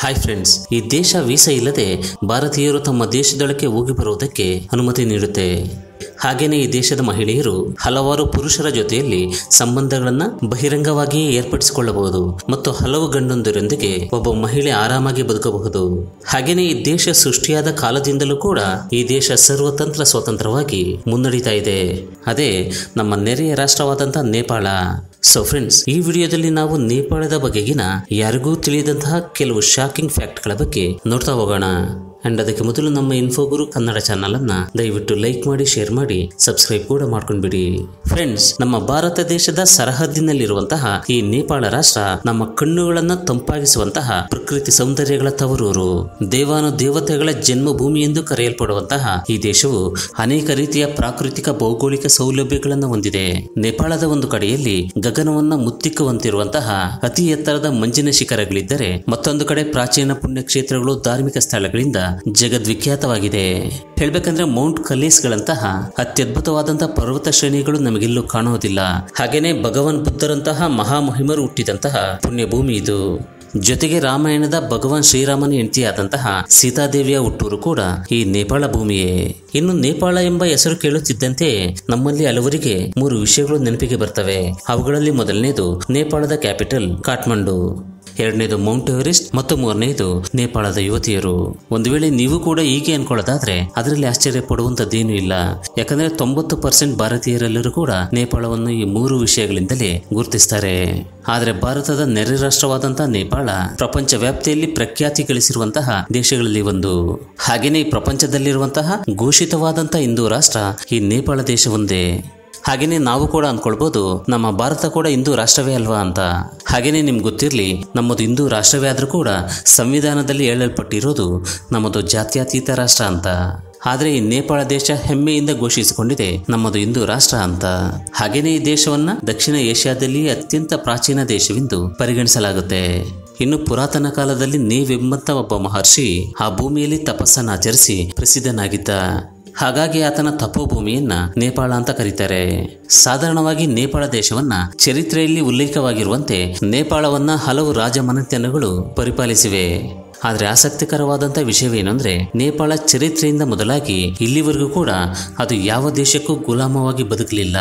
hi friends ಈ ದೇಶ visa ಇಲ್ಲದೆ ಭಾರತೀಯರು ತಮ್ಮ ದೇಶದೊಳಕ್ಕೆ ಹೋಗಿ ಬರುವುದಕ್ಕೆ ಅನುಮತಿ ನೀಡುತ್ತೆ ಹಾಗೆಯೇ ಈ ದೇಶದ ಮಹಿಳೆಯರು ಹಲವಾರು ಪುರುಷರ ಜೊತೆಯಲ್ಲಿ ಸಂಬಂಧಗಳನ್ನು ಬಹಿರಂಗವಾಗಿಯೇ ಏರ್ಪಡಿಸಿಕೊಳ್ಳಬಹುದು ಮತ್ತು ಹಲವು ಗಂಡೊಂದರೊಂದಿಗೆ ಒಬ್ಬ ಮಹಿಳೆ ಆರಾಮಾಗಿ ಬದುಕಬಹುದು ಹಾಗೆಯೇ ಈ ದೇಶ ಸೃಷ್ಟಿಯಾದ ಕಾಲದಿಂದಲೂ ಕೂಡ ಈ ದೇಶ ಸರ್ವತಂತ್ರ ಸ್ವತಂತ್ರವಾಗಿ ಮುನ್ನಡೀತಾ ಇದೆ ಅದೇ ನಮ್ಮ ನೆರೆಯ ರಾಷ್ಟ್ರವಾದಂತಹ ನೇಪಾಳ ಸೊ ಫ್ರೆಂಡ್ಸ್ ಈ ವಿಡಿಯೋದಲ್ಲಿ ನಾವು ನೇಪಾಳದ ಬಗೆಗಿನ ಯಾರಿಗೂ ತಿಳಿಯದಂತಹ ಕೆಲವು ಶಾಕಿಂಗ್ ಫ್ಯಾಕ್ಟ್ಗಳ ಬಗ್ಗೆ ನೋಡ್ತಾ ಹೋಗೋಣ ಅಂಡ್ ಅದಕ್ಕೆ ಮೊದಲು ನಮ್ಮ ಇನ್ಫೋ ಗುರು ಕನ್ನಡ ಚಾನಲ್ ಅನ್ನ ದಯವಿಟ್ಟು ಲೈಕ್ ಮಾಡಿ ಶೇರ್ ಮಾಡಿ ಸಬ್ಸ್ಕ್ರೈಬ್ ಕೂಡ ಮಾಡ್ಕೊಂಡ್ಬಿಡಿ ಫ್ರೆಂಡ್ಸ್ ನಮ್ಮ ಭಾರತ ದೇಶದ ಸರಹದ್ದಿನಲ್ಲಿರುವಂತಹ ಈ ನೇಪಾಳ ರಾಷ್ಟ್ರ ನಮ್ಮ ಕಣ್ಣುಗಳನ್ನ ತಂಪಾಗಿಸುವಂತಹ ಪ್ರಕೃತಿ ಸೌಂದರ್ಯಗಳ ತವರೂರು ದೇವಾನು ದೇವತೆಗಳ ಜನ್ಮಭೂಮಿ ಎಂದು ಕರೆಯಲ್ಪಡುವಂತಹ ಈ ದೇಶವು ಅನೇಕ ರೀತಿಯ ಪ್ರಾಕೃತಿಕ ಭೌಗೋಳಿಕ ಸೌಲಭ್ಯಗಳನ್ನು ಹೊಂದಿದೆ ನೇಪಾಳದ ಒಂದು ಕಡೆಯಲ್ಲಿ ಗಗನವನ್ನ ಮುತ್ತಿಕ್ಕುವಂತಿರುವಂತಹ ಅತಿ ಎತ್ತರದ ಮಂಜಿನ ಶಿಖರಗಳಿದ್ದರೆ ಮತ್ತೊಂದು ಕಡೆ ಪ್ರಾಚೀನ ಪುಣ್ಯಕ್ಷೇತ್ರಗಳು ಧಾರ್ಮಿಕ ಸ್ಥಳಗಳಿಂದ ಜಗದ್ವಿಖ್ಯಾತವಾಗಿದೆ ಹೇಳ್ಬೇಕಂದ್ರೆ ಮೌಂಟ್ ಗಳಂತಹ ಅತ್ಯದ್ಭುತವಾದಂತಹ ಪರ್ವತ ಶ್ರೇಣಿಗಳು ನಮಗೆಲ್ಲೂ ಕಾಣುವುದಿಲ್ಲ ಹಾಗೇನೆ ಭಗವಾನ್ ಬುದ್ಧರಂತಹ ಮಹಾಮಹಿಮರು ಹುಟ್ಟಿದಂತಹ ಪುಣ್ಯಭೂಮಿ ಇದು ಜೊತೆಗೆ ರಾಮಾಯಣದ ಭಗವಾನ್ ಶ್ರೀರಾಮನ ಹೆಂಡತಿಯಾದಂತಹ ಸೀತಾದೇವಿಯ ಹುಟ್ಟೂರು ಕೂಡ ಈ ನೇಪಾಳ ಭೂಮಿಯೇ ಇನ್ನು ನೇಪಾಳ ಎಂಬ ಹೆಸರು ಕೇಳುತ್ತಿದ್ದಂತೆ ನಮ್ಮಲ್ಲಿ ಹಲವರಿಗೆ ಮೂರು ವಿಷಯಗಳು ನೆನಪಿಗೆ ಬರ್ತವೆ ಅವುಗಳಲ್ಲಿ ಮೊದಲನೇದು ನೇಪಾಳದ ಕ್ಯಾಪಿಟಲ್ ಕಾಠ್ಮಂಡು ಎರಡನೇದು ಮೌಂಟ್ ಎವರೆಸ್ಟ್ ಮತ್ತು ಮೂರನೇದು ನೇಪಾಳದ ಯುವತಿಯರು ಒಂದು ವೇಳೆ ನೀವು ಕೂಡ ಹೀಗೆ ಅನ್ಕೊಳ್ಳೋದಾದ್ರೆ ಅದರಲ್ಲಿ ಆಶ್ಚರ್ಯ ಪಡುವಂತದ್ದೇನು ಇಲ್ಲ ಯಾಕಂದ್ರೆ ತೊಂಬತ್ತು ಪರ್ಸೆಂಟ್ ಭಾರತೀಯರೆಲ್ಲರೂ ಕೂಡ ನೇಪಾಳವನ್ನು ಈ ಮೂರು ವಿಷಯಗಳಿಂದಲೇ ಗುರುತಿಸ್ತಾರೆ ಆದರೆ ಭಾರತದ ನೆರೆ ರಾಷ್ಟ್ರವಾದಂತಹ ನೇಪಾಳ ಪ್ರಪಂಚ ವ್ಯಾಪ್ತಿಯಲ್ಲಿ ಪ್ರಖ್ಯಾತಿ ಗಳಿಸಿರುವಂತಹ ದೇಶಗಳಲ್ಲಿ ಒಂದು ಹಾಗೆಯೇ ಈ ಪ್ರಪಂಚದಲ್ಲಿರುವಂತಹ ಘೋಷಿತವಾದಂತಹ ಹಿಂದೂ ರಾಷ್ಟ್ರ ಈ ನೇಪಾಳ ದೇಶವೊಂದೇ ಹಾಗೆಯೇ ನಾವು ಕೂಡ ಅಂದ್ಕೊಳ್ಬೋದು ನಮ್ಮ ಭಾರತ ಕೂಡ ಹಿಂದೂ ರಾಷ್ಟ್ರವೇ ಅಲ್ವಾ ಅಂತ ಹಾಗೇನೆ ನಿಮ್ಗೆ ಗೊತ್ತಿರಲಿ ನಮ್ಮದು ಹಿಂದೂ ರಾಷ್ಟ್ರವೇ ಆದರೂ ಕೂಡ ಸಂವಿಧಾನದಲ್ಲಿ ಹೇಳಲ್ಪಟ್ಟಿರೋದು ನಮ್ಮದು ಜಾತ್ಯತೀತ ರಾಷ್ಟ್ರ ಅಂತ ಆದರೆ ಈ ನೇಪಾಳ ದೇಶ ಹೆಮ್ಮೆಯಿಂದ ಘೋಷಿಸಿಕೊಂಡಿದೆ ನಮ್ಮದು ಹಿಂದೂ ರಾಷ್ಟ್ರ ಅಂತ ಹಾಗೇನೇ ಈ ದೇಶವನ್ನ ದಕ್ಷಿಣ ಏಷ್ಯಾದಲ್ಲಿ ಅತ್ಯಂತ ಪ್ರಾಚೀನ ದೇಶವೆಂದು ಪರಿಗಣಿಸಲಾಗುತ್ತೆ ಇನ್ನು ಪುರಾತನ ಕಾಲದಲ್ಲಿ ನೀವೆಂಬಂತ ಒಬ್ಬ ಮಹರ್ಷಿ ಆ ಭೂಮಿಯಲ್ಲಿ ಆಚರಿಸಿ ಪ್ರಸಿದ್ಧನಾಗಿದ್ದ ಹಾಗಾಗಿ ಆತನ ತಪೋಭೂಮಿಯನ್ನ ನೇಪಾಳ ಅಂತ ಕರೀತಾರೆ ಸಾಧಾರಣವಾಗಿ ನೇಪಾಳ ದೇಶವನ್ನ ಚರಿತ್ರೆಯಲ್ಲಿ ಉಲ್ಲೇಖವಾಗಿರುವಂತೆ ನೇಪಾಳವನ್ನ ಹಲವು ರಾಜಮನೆತನಗಳು ಪರಿಪಾಲಿಸಿವೆ ಆದರೆ ಆಸಕ್ತಿಕರವಾದಂಥ ವಿಷಯವೇನೆಂದರೆ ನೇಪಾಳ ಚರಿತ್ರೆಯಿಂದ ಮೊದಲಾಗಿ ಇಲ್ಲಿವರೆಗೂ ಕೂಡ ಅದು ಯಾವ ದೇಶಕ್ಕೂ ಗುಲಾಮವಾಗಿ ಬದುಕಲಿಲ್ಲ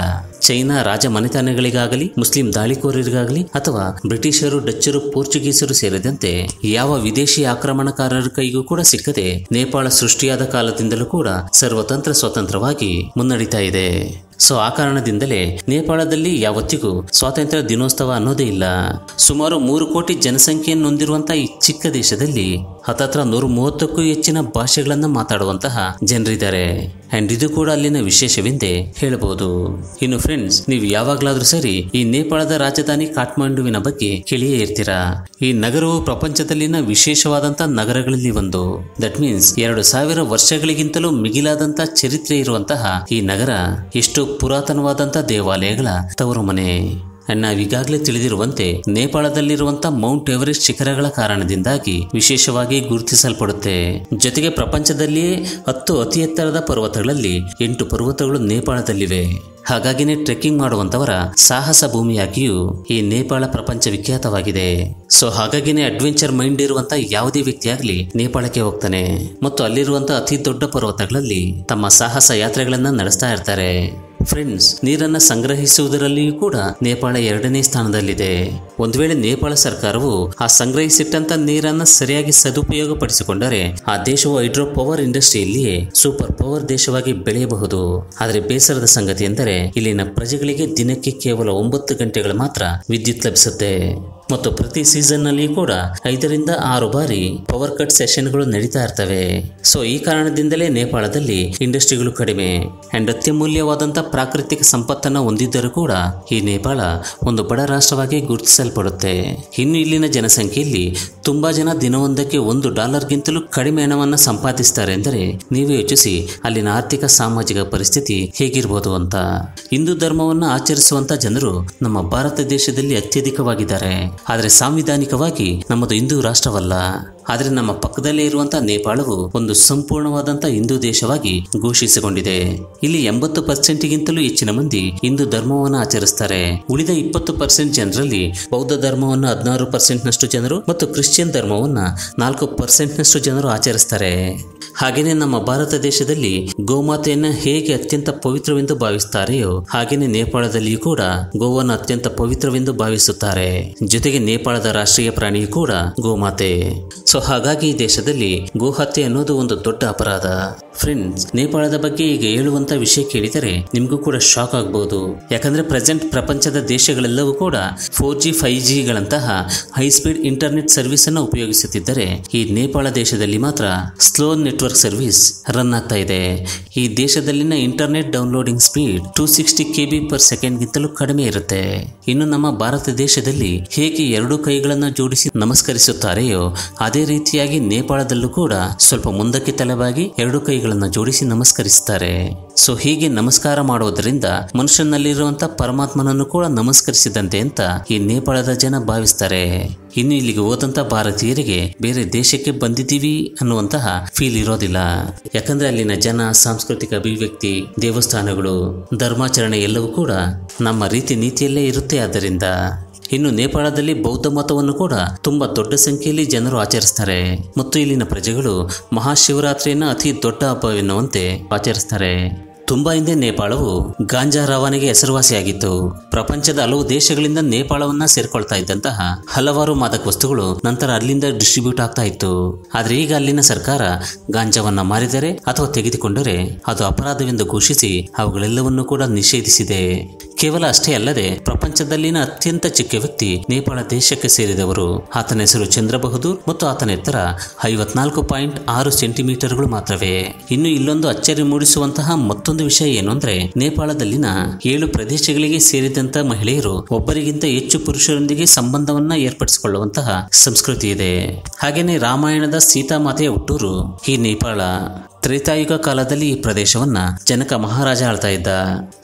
ಚೈನಾ ರಾಜ ಮನೆತನಗಳಿಗಾಗಲಿ ಮುಸ್ಲಿಂ ದಾಳಿಕೋರರಿಗಾಗಲಿ ಅಥವಾ ಬ್ರಿಟಿಷರು ಡಚ್ಚರು ಪೋರ್ಚುಗೀಸರು ಸೇರಿದಂತೆ ಯಾವ ವಿದೇಶಿ ಆಕ್ರಮಣಕಾರರ ಕೈಗೂ ಕೂಡ ಸಿಕ್ಕದೆ ನೇಪಾಳ ಸೃಷ್ಟಿಯಾದ ಕಾಲದಿಂದಲೂ ಕೂಡ ಸರ್ವತಂತ್ರ ಸ್ವತಂತ್ರವಾಗಿ ಮುನ್ನಡೀತಾ ಇದೆ ಸೊ ಆ ಕಾರಣದಿಂದಲೇ ನೇಪಾಳದಲ್ಲಿ ಯಾವತ್ತಿಗೂ ಸ್ವಾತಂತ್ರ್ಯ ದಿನೋತ್ಸವ ಅನ್ನೋದೇ ಇಲ್ಲ ಸುಮಾರು ಮೂರು ಕೋಟಿ ಜನಸಂಖ್ಯೆಯನ್ನು ಹೊಂದಿರುವಂತಹ ಈ ಚಿಕ್ಕ ದೇಶದಲ್ಲಿ ಹತ್ತತ್ರ ನೂರ ಮೂವತ್ತಕ್ಕೂ ಹೆಚ್ಚಿನ ಭಾಷೆಗಳನ್ನು ಮಾತಾಡುವಂತಹ ಜನರಿದ್ದಾರೆ ಅಂಡ್ ಇದು ಕೂಡ ಅಲ್ಲಿನ ವಿಶೇಷವೆಂದೇ ಹೇಳಬಹುದು ಇನ್ನು ಫ್ರೆಂಡ್ಸ್ ನೀವು ಯಾವಾಗಲಾದರೂ ಸರಿ ಈ ನೇಪಾಳದ ರಾಜಧಾನಿ ಕಾಠ್ಮಂಡುವಿನ ಬಗ್ಗೆ ಕೇಳಿಯೇ ಇರ್ತೀರಾ ಈ ನಗರವು ಪ್ರಪಂಚದಲ್ಲಿನ ವಿಶೇಷವಾದಂತಹ ನಗರಗಳಲ್ಲಿ ಒಂದು ದಟ್ ಮೀನ್ಸ್ ಎರಡು ಸಾವಿರ ವರ್ಷಗಳಿಗಿಂತಲೂ ಮಿಗಿಲಾದಂತಹ ಚರಿತ್ರೆ ಇರುವಂತಹ ಈ ನಗರ ಎಷ್ಟು ಪುರಾತನವಾದಂತಹ ದೇವಾಲಯಗಳ ತವರು ಮನೆ ನಾವೀಗಾಗಲೇ ತಿಳಿದಿರುವಂತೆ ನೇಪಾಳದಲ್ಲಿರುವಂತಹ ಮೌಂಟ್ ಎವರೆಸ್ಟ್ ಶಿಖರಗಳ ಕಾರಣದಿಂದಾಗಿ ವಿಶೇಷವಾಗಿ ಗುರುತಿಸಲ್ಪಡುತ್ತೆ ಜೊತೆಗೆ ಪ್ರಪಂಚದಲ್ಲಿಯೇ ಹತ್ತು ಅತಿ ಎತ್ತರದ ಪರ್ವತಗಳಲ್ಲಿ ಎಂಟು ಪರ್ವತಗಳು ನೇಪಾಳದಲ್ಲಿವೆ ಹಾಗಾಗಿನೇ ಟ್ರೆಕ್ಕಿಂಗ್ ಮಾಡುವಂತವರ ಸಾಹಸ ಭೂಮಿಯಾಗಿಯೂ ಈ ನೇಪಾಳ ಪ್ರಪಂಚ ವಿಖ್ಯಾತವಾಗಿದೆ ಸೊ ಹಾಗಾಗಿನೇ ಅಡ್ವೆಂಚರ್ ಮೈಂಡ್ ಇರುವಂತ ಯಾವುದೇ ವ್ಯಕ್ತಿಯಾಗಲಿ ನೇಪಾಳಕ್ಕೆ ಹೋಗ್ತಾನೆ ಮತ್ತು ಅಲ್ಲಿರುವಂತಹ ಅತಿ ದೊಡ್ಡ ಪರ್ವತಗಳಲ್ಲಿ ತಮ್ಮ ಸಾಹಸ ಯಾತ್ರೆಗಳನ್ನ ನಡೆಸ್ತಾ ಇರ್ತಾರೆ ಫ್ರೆಂಡ್ಸ್ ನೀರನ್ನು ಸಂಗ್ರಹಿಸುವುದರಲ್ಲಿಯೂ ಕೂಡ ನೇಪಾಳ ಎರಡನೇ ಸ್ಥಾನದಲ್ಲಿದೆ ಒಂದು ವೇಳೆ ನೇಪಾಳ ಸರ್ಕಾರವು ಆ ಸಂಗ್ರಹಿಸಿಟ್ಟಂತ ನೀರನ್ನು ಸರಿಯಾಗಿ ಸದುಪಯೋಗ ಆ ದೇಶವು ಹೈಡ್ರೋ ಪವರ್ ಇಂಡಸ್ಟ್ರಿಯಲ್ಲಿ ಸೂಪರ್ ಪವರ್ ದೇಶವಾಗಿ ಬೆಳೆಯಬಹುದು ಆದರೆ ಬೇಸರದ ಸಂಗತಿ ಎಂದರೆ ಇಲ್ಲಿನ ಪ್ರಜೆಗಳಿಗೆ ದಿನಕ್ಕೆ ಕೇವಲ ಒಂಬತ್ತು ಗಂಟೆಗಳು ಮಾತ್ರ ವಿದ್ಯುತ್ ಲಭಿಸುತ್ತೆ ಮತ್ತು ಪ್ರತಿ ಸೀಸನ್ ನಲ್ಲಿ ಕೂಡ ಐದರಿಂದ ಆರು ಬಾರಿ ಪವರ್ ಕಟ್ ಸೆಷನ್ಗಳು ನಡೀತಾ ಇರ್ತವೆ ಸೊ ಈ ಕಾರಣದಿಂದಲೇ ನೇಪಾಳದಲ್ಲಿ ಇಂಡಸ್ಟ್ರಿಗಳು ಕಡಿಮೆ ಅಂಡ್ ಅತ್ಯಮೂಲ್ಯವಾದಂತಹ ಪ್ರಾಕೃತಿಕ ಸಂಪತ್ತನ್ನು ಹೊಂದಿದ್ದರೂ ಕೂಡ ಈ ನೇಪಾಳ ಒಂದು ಬಡ ರಾಷ್ಟ್ರವಾಗಿ ಗುರುತಿಸಲ್ಪಡುತ್ತೆ ಇನ್ನು ಇಲ್ಲಿನ ಜನಸಂಖ್ಯೆಯಲ್ಲಿ ತುಂಬಾ ಜನ ದಿನವೊಂದಕ್ಕೆ ಒಂದು ಡಾಲರ್ಗಿಂತಲೂ ಕಡಿಮೆ ಹಣವನ್ನು ಸಂಪಾದಿಸ್ತಾರೆ ಎಂದರೆ ನೀವು ಯೋಚಿಸಿ ಅಲ್ಲಿನ ಆರ್ಥಿಕ ಸಾಮಾಜಿಕ ಪರಿಸ್ಥಿತಿ ಹೇಗಿರಬಹುದು ಅಂತ ಹಿಂದೂ ಧರ್ಮವನ್ನು ಆಚರಿಸುವಂತ ಜನರು ನಮ್ಮ ಭಾರತ ದೇಶದಲ್ಲಿ ಅತ್ಯಧಿಕವಾಗಿದ್ದಾರೆ ಆದರೆ ಸಾಂವಿಧಾನಿಕವಾಗಿ ನಮ್ಮದು ಹಿಂದೂ ರಾಷ್ಟ್ರವಲ್ಲ ಆದರೆ ನಮ್ಮ ಪಕ್ಕದಲ್ಲೇ ಇರುವಂತಹ ನೇಪಾಳವು ಒಂದು ಸಂಪೂರ್ಣವಾದಂತಹ ಹಿಂದೂ ದೇಶವಾಗಿ ಘೋಷಿಸಿಕೊಂಡಿದೆ ಇಲ್ಲಿ ಎಂಬತ್ತು ಪರ್ಸೆಂಟ್ಗಿಂತಲೂ ಹೆಚ್ಚಿನ ಮಂದಿ ಹಿಂದೂ ಧರ್ಮವನ್ನು ಆಚರಿಸ್ತಾರೆ ಉಳಿದ ಇಪ್ಪತ್ತು ಪರ್ಸೆಂಟ್ ಜನರಲ್ಲಿ ಬೌದ್ಧ ಧರ್ಮವನ್ನು ಹದಿನಾರು ಪರ್ಸೆಂಟ್ನಷ್ಟು ಜನರು ಮತ್ತು ಕ್ರಿಶ್ಚಿಯನ್ ಧರ್ಮವನ್ನು ನಾಲ್ಕು ಪರ್ಸೆಂಟ್ನಷ್ಟು ಜನರು ಆಚರಿಸ್ತಾರೆ ಹಾಗೆಯೇ ನಮ್ಮ ಭಾರತ ದೇಶದಲ್ಲಿ ಗೋಮಾತೆಯನ್ನು ಹೇಗೆ ಅತ್ಯಂತ ಪವಿತ್ರವೆಂದು ಭಾವಿಸುತ್ತಾರೆಯೋ ಹಾಗೆಯೇ ನೇಪಾಳದಲ್ಲಿಯೂ ಕೂಡ ಗೋವನ್ನು ಅತ್ಯಂತ ಪವಿತ್ರವೆಂದು ಭಾವಿಸುತ್ತಾರೆ ಜೊತೆಗೆ ನೇಪಾಳದ ರಾಷ್ಟ್ರೀಯ ಪ್ರಾಣಿಯೂ ಕೂಡ ಗೋಮಾತೆ ಸೊ ಹಾಗಾಗಿ ಈ ದೇಶದಲ್ಲಿ ಗೋಹತ್ಯೆ ಅನ್ನೋದು ಒಂದು ದೊಡ್ಡ ಅಪರಾಧ ಫ್ರೆಂಡ್ಸ್ ನೇಪಾಳದ ಬಗ್ಗೆ ಈಗ ಹೇಳುವಂತ ವಿಷಯ ಕೇಳಿದರೆ ನಿಮಗೂ ಕೂಡ ಶಾಕ್ ಆಗಬಹುದು ಯಾಕಂದ್ರೆ ಪ್ರೆಸೆಂಟ್ ಪ್ರಪಂಚದ ದೇಶಗಳೆಲ್ಲವೂ ಕೂಡ ಫೋರ್ ಜಿ ಫೈವ್ ಜಿಗಳಂತಹ ಹೈ ಸ್ಪೀಡ್ ಇಂಟರ್ನೆಟ್ ಸರ್ವಿಸ್ ಅನ್ನು ಉಪಯೋಗಿಸುತ್ತಿದ್ದರೆ ಈ ನೇಪಾಳ ದೇಶದಲ್ಲಿ ಮಾತ್ರ slow network network service run ಆಗ್ತಾ ಇದೆ ಈ ದೇಶದಲ್ಲಿನ internet downloading speed two sixty K B per ಸೆಕೆಂಡ್ಗಿಂತಲೂ ಕಡಿಮೆ ಇರುತ್ತೆ ಇನ್ನು ನಮ್ಮ ಭಾರತ ದೇಶದಲ್ಲಿ ಹೇಗೆ ಎರಡು ಕೈಗಳನ್ನು ಜೋಡಿಸಿ ನಮಸ್ಕರಿಸುತ್ತಾರೆಯೋ ಅದೇ ರೀತಿಯಾಗಿ ನೇಪಾಳದಲ್ಲೂ ಕೂಡ ಸ್ವಲ್ಪ ಮುಂದಕ್ಕೆ ತಲೆಬಾಗಿ ಎರಡು ಕೈಗಳನ್ನು ಜೋಡಿಸಿ ನಮಸ್ಕರಿಸುತ್ತಾರೆ ಸೊ ಹೀಗೆ ನಮಸ್ಕಾರ ಮಾಡುವುದರಿಂದ ಮನುಷ್ಯನಲ್ಲಿರುವಂತಹ ಪರಮಾತ್ಮನನ್ನು ಕೂಡ ನಮಸ್ಕರಿಸಿದಂತೆ ಅಂತ ಈ ನೇಪಾಳದ ಜನ ಭಾವಿಸ್ತಾರೆ ಇನ್ನು ಇಲ್ಲಿಗೆ ಹೋದಂಥ ಭಾರತೀಯರಿಗೆ ಬೇರೆ ದೇಶಕ್ಕೆ ಬಂದಿದ್ದೀವಿ ಅನ್ನುವಂತಹ ಫೀಲ್ ಇರೋದಿಲ್ಲ ಯಾಕಂದ್ರೆ ಅಲ್ಲಿನ ಜನ ಸಾಂಸ್ಕೃತಿಕ ಅಭಿವ್ಯಕ್ತಿ ದೇವಸ್ಥಾನಗಳು ಧರ್ಮಾಚರಣೆ ಎಲ್ಲವೂ ಕೂಡ ನಮ್ಮ ರೀತಿ ನೀತಿಯಲ್ಲೇ ಇರುತ್ತೆ ಆದ್ದರಿಂದ ಇನ್ನು ನೇಪಾಳದಲ್ಲಿ ಬೌದ್ಧ ಮತವನ್ನು ಕೂಡ ತುಂಬಾ ದೊಡ್ಡ ಸಂಖ್ಯೆಯಲ್ಲಿ ಜನರು ಆಚರಿಸ್ತಾರೆ ಮತ್ತು ಇಲ್ಲಿನ ಪ್ರಜೆಗಳು ಮಹಾಶಿವರಾತ್ರಿಯನ್ನ ಅತಿ ದೊಡ್ಡ ಹಬ್ಬ ಎನ್ನುವಂತೆ ಆಚರಿಸ್ತಾರೆ ತುಂಬಾ ಹಿಂದೆ ನೇಪಾಳವು ಗಾಂಜಾ ರವಾನೆಗೆ ಹೆಸರುವಾಸಿಯಾಗಿತ್ತು ಪ್ರಪಂಚದ ಹಲವು ದೇಶಗಳಿಂದ ನೇಪಾಳವನ್ನ ಸೇರ್ಕೊಳ್ತಾ ಇದ್ದಂತಹ ಹಲವಾರು ಮಾದಕ ವಸ್ತುಗಳು ನಂತರ ಅಲ್ಲಿಂದ ಡಿಸ್ಟ್ರಿಬ್ಯೂಟ್ ಆಗ್ತಾ ಇತ್ತು ಆದರೆ ಈಗ ಅಲ್ಲಿನ ಸರ್ಕಾರ ಗಾಂಜಾವನ್ನ ಮಾರಿದರೆ ಅಥವಾ ತೆಗೆದುಕೊಂಡರೆ ಅದು ಅಪರಾಧವೆಂದು ಘೋಷಿಸಿ ಅವುಗಳೆಲ್ಲವನ್ನೂ ಕೂಡ ನಿಷೇಧಿಸಿದೆ ಕೇವಲ ಅಷ್ಟೇ ಅಲ್ಲದೆ ಪ್ರಪಂಚದಲ್ಲಿನ ಅತ್ಯಂತ ಚಿಕ್ಕ ವ್ಯಕ್ತಿ ನೇಪಾಳ ದೇಶಕ್ಕೆ ಸೇರಿದವರು ಆತನ ಹೆಸರು ಚಂದ್ರ ಮತ್ತು ಆತನ ಎತ್ತರ ಐವತ್ನಾಲ್ಕು ಪಾಯಿಂಟ್ ಆರು ಸೆಂಟಿಮೀಟರ್ಗಳು ಮಾತ್ರವೇ ಇನ್ನು ಇಲ್ಲೊಂದು ಅಚ್ಚರಿ ಮೂಡಿಸುವಂತಹ ಮತ್ತೊಂದು ವಿಷಯ ಏನು ಅಂದ್ರೆ ನೇಪಾಳದಲ್ಲಿನ ಏಳು ಪ್ರದೇಶಗಳಿಗೆ ಸೇರಿದಂತಹ ಮಹಿಳೆಯರು ಒಬ್ಬರಿಗಿಂತ ಹೆಚ್ಚು ಪುರುಷರೊಂದಿಗೆ ಸಂಬಂಧವನ್ನ ಏರ್ಪಡಿಸಿಕೊಳ್ಳುವಂತಹ ಸಂಸ್ಕೃತಿ ಇದೆ ಹಾಗೇನೆ ರಾಮಾಯಣದ ಮಾತೆಯ ಹುಟ್ಟೂರು ಈ ನೇಪಾಳ ತ್ರೇತಾಯುಗ ಕಾಲದಲ್ಲಿ ಈ ಪ್ರದೇಶವನ್ನ ಜನಕ ಮಹಾರಾಜ ಆಳ್ತಾ ಇದ್ದ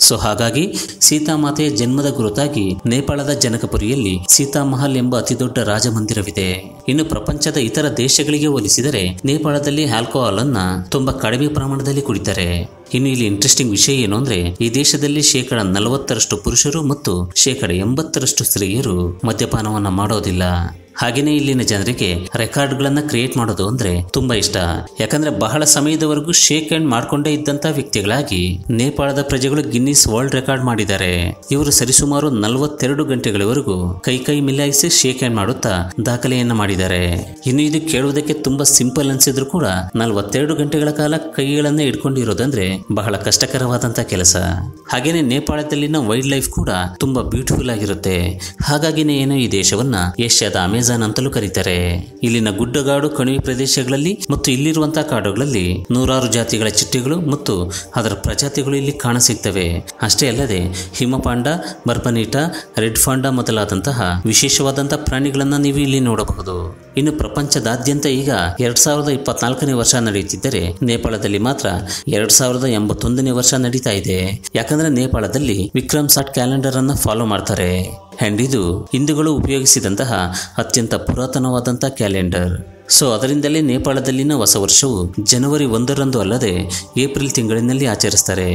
ಸೊ ಹಾಗಾಗಿ ಸೀತಾಮಾತೆಯ ಜನ್ಮದ ಗುರುತಾಗಿ ನೇಪಾಳದ ಜನಕಪುರಿಯಲ್ಲಿ ಸೀತಾಮಹಲ್ ಎಂಬ ಅತಿದೊಡ್ಡ ರಾಜಮಂದಿರವಿದೆ ಇನ್ನು ಪ್ರಪಂಚದ ಇತರ ದೇಶಗಳಿಗೆ ಹೋಲಿಸಿದರೆ ನೇಪಾಳದಲ್ಲಿ ಆಲ್ಕೋಹಾಲ್ ಅನ್ನ ತುಂಬಾ ಕಡಿಮೆ ಪ್ರಮಾಣದಲ್ಲಿ ಕುಡಿತಾರೆ ಇನ್ನು ಇಲ್ಲಿ ಇಂಟ್ರೆಸ್ಟಿಂಗ್ ವಿಷಯ ಏನು ಅಂದ್ರೆ ಈ ದೇಶದಲ್ಲಿ ಶೇಕಡ ನಲವತ್ತರಷ್ಟು ಪುರುಷರು ಮತ್ತು ಶೇಕಡ ಎಂಬತ್ತರಷ್ಟು ಸ್ತ್ರೀಯರು ಮದ್ಯಪಾನವನ್ನ ಮಾಡೋದಿಲ್ಲ ಹಾಗೆಯೇ ಇಲ್ಲಿನ ಜನರಿಗೆ ರೆಕಾರ್ಡ್ಗಳನ್ನು ಕ್ರಿಯೇಟ್ ಮಾಡೋದು ಅಂದ್ರೆ ತುಂಬಾ ಇಷ್ಟ ಯಾಕಂದ್ರೆ ಬಹಳ ಸಮಯದವರೆಗೂ ಶೇಕ್ ಹ್ಯಾಂಡ್ ಮಾಡ್ಕೊಂಡೇ ಇದ್ದಂತ ವ್ಯಕ್ತಿಗಳಾಗಿ ನೇಪಾಳದ ಪ್ರಜೆಗಳು ಗಿನ್ನಿಸ್ ವರ್ಲ್ಡ್ ರೆಕಾರ್ಡ್ ಮಾಡಿದ್ದಾರೆ ಇವರು ಸರಿಸುಮಾರು ನಲವತ್ತೆರಡು ಗಂಟೆಗಳವರೆಗೂ ಕೈ ಕೈ ಮಿಲಾಯಿಸಿ ಶೇಕ್ ಹ್ಯಾಂಡ್ ಮಾಡುತ್ತಾ ದಾಖಲೆಯನ್ನ ಮಾಡಿದ್ದಾರೆ ಇನ್ನು ಇದು ಕೇಳುವುದಕ್ಕೆ ತುಂಬಾ ಸಿಂಪಲ್ ಅನ್ಸಿದ್ರು ಕೂಡ ನಲವತ್ತೆರಡು ಗಂಟೆಗಳ ಕಾಲ ಕೈಗಳನ್ನೇ ಇಟ್ಕೊಂಡಿರೋದಂದ್ರೆ ಬಹಳ ಕಷ್ಟಕರವಾದಂತಹ ಕೆಲಸ ಹಾಗೇನೆ ನೇಪಾಳದಲ್ಲಿನ ವೈಲ್ಡ್ ಲೈಫ್ ಕೂಡ ತುಂಬಾ ಬ್ಯೂಟಿಫುಲ್ ಆಗಿರುತ್ತೆ ಹಾಗಾಗಿನೇ ಏನು ಈ ದೇಶವನ್ನ ಏಷ್ಯಾದ ಅಮೆಜಾನ್ ಅಮೆಜಾನ್ ಅಂತಲೂ ಕರೀತಾರೆ ಇಲ್ಲಿನ ಗುಡ್ಡಗಾಡು ಕಣಿವೆ ಪ್ರದೇಶಗಳಲ್ಲಿ ಮತ್ತು ಇಲ್ಲಿರುವಂತಹ ಕಾಡುಗಳಲ್ಲಿ ನೂರಾರು ಜಾತಿಗಳ ಚಿಟ್ಟೆಗಳು ಮತ್ತು ಅದರ ಪ್ರಜಾತಿಗಳು ಇಲ್ಲಿ ಕಾಣ ಸಿಗ್ತವೆ ಅಷ್ಟೇ ಅಲ್ಲದೆ ಹಿಮಪಾಂಡ ಬರ್ಬನೀಟ ರೆಡ್ ಫಾಂಡ ಮೊದಲಾದಂತಹ ವಿಶೇಷವಾದಂತಹ ಪ್ರಾಣಿಗಳನ್ನ ನೀವು ಇಲ್ಲಿ ನೋಡಬಹುದು ಇನ್ನು ಪ್ರಪಂಚದಾದ್ಯಂತ ಈಗ ಎರಡ್ ಸಾವಿರದ ಇಪ್ಪತ್ನಾಲ್ಕನೇ ವರ್ಷ ನಡೆಯುತ್ತಿದ್ದರೆ ನೇಪಾಳದಲ್ಲಿ ಮಾತ್ರ ಎರಡ್ ಸಾವಿರದ ಎಂಬತ್ತೊಂದನೇ ವರ್ಷ ನಡೀತಾ ಇದೆ ಯಾಕಂದ್ರೆ ನೇಪಾಳದಲ್ಲಿ ವಿಕ್ರಮ್ ಸಾಟ್ ಕ್ಯಾಲೆಂಡರ್ ಅನ್ನ ಫಾಲೋ ಮಾಡ್ತಾರೆ ಆ್ಯಂಡ್ ಇದು ಹಿಂದೂಗಳು ಉಪಯೋಗಿಸಿದಂತಹ ಅತ್ಯಂತ ಪುರಾತನವಾದಂಥ ಕ್ಯಾಲೆಂಡರ್ ಸೊ ಅದರಿಂದಲೇ ನೇಪಾಳದಲ್ಲಿನ ಹೊಸ ವರ್ಷವು ಜನವರಿ ಒಂದರಂದು ಅಲ್ಲದೆ ಏಪ್ರಿಲ್ ತಿಂಗಳಿನಲ್ಲಿ ಆಚರಿಸ್ತಾರೆ